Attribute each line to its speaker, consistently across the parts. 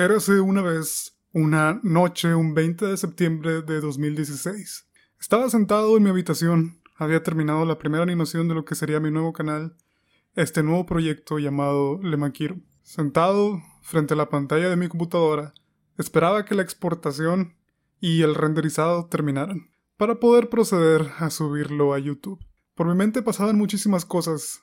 Speaker 1: Érase una vez, una noche, un 20 de septiembre de 2016. Estaba sentado en mi habitación, había terminado la primera animación de lo que sería mi nuevo canal, este nuevo proyecto llamado Lemakiro. Sentado frente a la pantalla de mi computadora, esperaba que la exportación y el renderizado terminaran, para poder proceder a subirlo a YouTube. Por mi mente pasaban muchísimas cosas.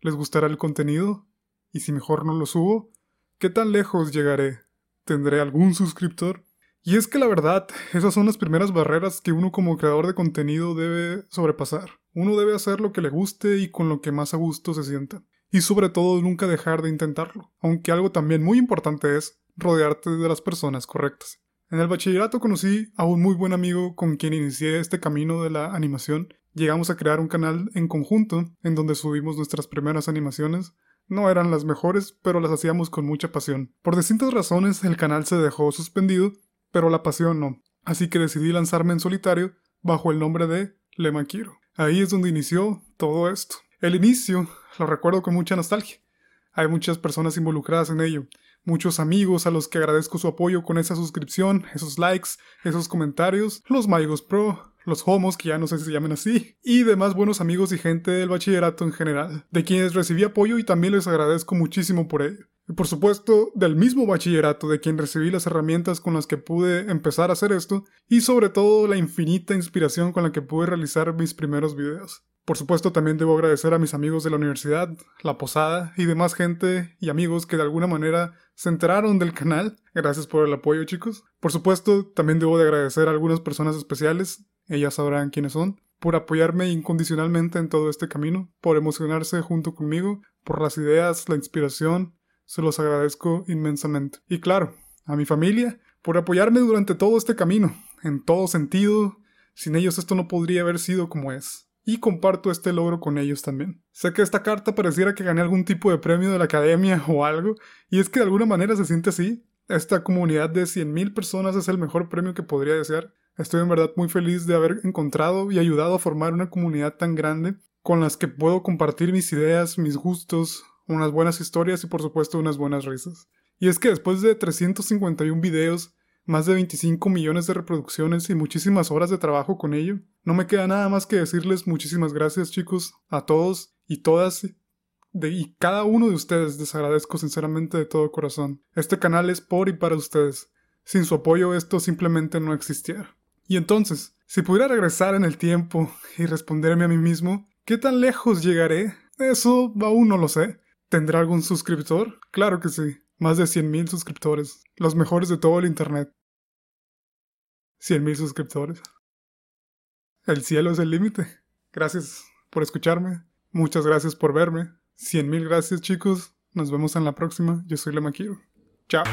Speaker 1: ¿Les gustará el contenido? ¿Y si mejor no lo subo? ¿Qué tan lejos llegaré? ¿Tendré algún suscriptor? Y es que la verdad, esas son las primeras barreras que uno como creador de contenido debe sobrepasar. Uno debe hacer lo que le guste y con lo que más a gusto se sienta. Y sobre todo nunca dejar de intentarlo. Aunque algo también muy importante es rodearte de las personas correctas. En el bachillerato conocí a un muy buen amigo con quien inicié este camino de la animación. Llegamos a crear un canal en conjunto en donde subimos nuestras primeras animaciones, no eran las mejores, pero las hacíamos con mucha pasión. Por distintas razones el canal se dejó suspendido, pero la pasión no. Así que decidí lanzarme en solitario bajo el nombre de Le Ahí es donde inició todo esto. El inicio lo recuerdo con mucha nostalgia. Hay muchas personas involucradas en ello. Muchos amigos a los que agradezco su apoyo con esa suscripción, esos likes, esos comentarios, los Maigos Pro, los homos, que ya no sé si se llaman así, y demás buenos amigos y gente del bachillerato en general, de quienes recibí apoyo y también les agradezco muchísimo por ello. Y por supuesto, del mismo bachillerato, de quien recibí las herramientas con las que pude empezar a hacer esto, y sobre todo la infinita inspiración con la que pude realizar mis primeros videos. Por supuesto también debo agradecer a mis amigos de la universidad, la posada y demás gente y amigos que de alguna manera se enteraron del canal. Gracias por el apoyo chicos. Por supuesto también debo de agradecer a algunas personas especiales, ellas sabrán quiénes son, por apoyarme incondicionalmente en todo este camino, por emocionarse junto conmigo, por las ideas, la inspiración, se los agradezco inmensamente. Y claro, a mi familia, por apoyarme durante todo este camino, en todo sentido, sin ellos esto no podría haber sido como es y comparto este logro con ellos también. Sé que esta carta pareciera que gané algún tipo de premio de la academia o algo, y es que de alguna manera se siente así. Esta comunidad de 100.000 personas es el mejor premio que podría desear. Estoy en verdad muy feliz de haber encontrado y ayudado a formar una comunidad tan grande con las que puedo compartir mis ideas, mis gustos, unas buenas historias y por supuesto unas buenas risas. Y es que después de 351 videos, más de 25 millones de reproducciones y muchísimas horas de trabajo con ello. No me queda nada más que decirles muchísimas gracias chicos a todos y todas de, y cada uno de ustedes les agradezco sinceramente de todo corazón. Este canal es por y para ustedes. Sin su apoyo esto simplemente no existiera. Y entonces, si pudiera regresar en el tiempo y responderme a mí mismo, ¿qué tan lejos llegaré? Eso aún no lo sé. ¿Tendrá algún suscriptor? Claro que sí más de 100.000 suscriptores, los mejores de todo el Internet. 100.000 suscriptores. El cielo es el límite. Gracias por escucharme. Muchas gracias por verme. 100.000 gracias chicos. Nos vemos en la próxima. Yo soy Lemaquiro. Chao.